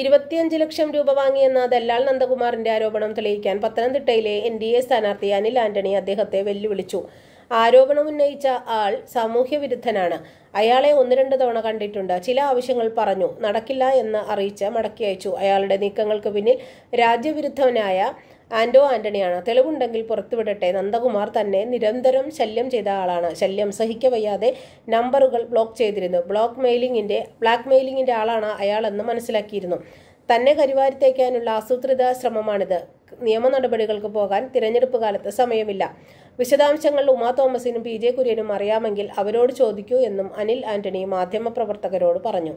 ഇരുപത്തിയഞ്ച് ലക്ഷം രൂപ വാങ്ങിയെന്ന ദല്ലാൽ നന്ദകുമാറിന്റെ ആരോപണം തെളിയിക്കാൻ പത്തനംതിട്ടയിലെ എൻ ഡി എ സ്ഥാനാർത്ഥി അനിൽ ആന്റണി അദ്ദേഹത്തെ വെല്ലുവിളിച്ചു ആരോപണം ഉന്നയിച്ച ആൾ സാമൂഹ്യ വിരുദ്ധനാണ് അയാളെ ഒന്ന് രണ്ട് തവണ കണ്ടിട്ടുണ്ട് ചില ആവശ്യങ്ങൾ പറഞ്ഞു നടക്കില്ല എന്ന് അറിയിച്ച് മടക്കി അയച്ചു അയാളുടെ നീക്കങ്ങൾക്ക് പിന്നിൽ രാജ്യവിരുദ്ധനായ ആൻ്റോ ആൻ്റണിയാണ് തെളിവുണ്ടെങ്കിൽ പുറത്തുവിടട്ടെ നന്ദകുമാർ തന്നെ നിരന്തരം ശല്യം ചെയ്ത ആളാണ് ശല്യം സഹിക്ക വയ്യാതെ നമ്പറുകൾ ബ്ലോക്ക് ചെയ്തിരുന്നു ബ്ലോക്ക് മെയിലിങ്ങിൻ്റെ ബ്ലാക്ക് മെയിലിങ്ങിൻ്റെ ആളാണ് അയാളെന്ന് മനസ്സിലാക്കിയിരുന്നു തന്നെ കരിവാരിത്തേക്കാനുള്ള ആസൂത്രിത ശ്രമമാണിത് നിയമ നടപടികൾക്ക് പോകാൻ തിരഞ്ഞെടുപ്പ് കാലത്ത് സമയമില്ല വിശദാംശങ്ങൾ ഉമാ തോമസിനും പി ജെ കുര്യനും അറിയാമെങ്കിൽ അവരോട് ചോദിക്കൂ എന്നും അനിൽ ആന്റണി മാധ്യമപ്രവർത്തകരോട് പറഞ്ഞു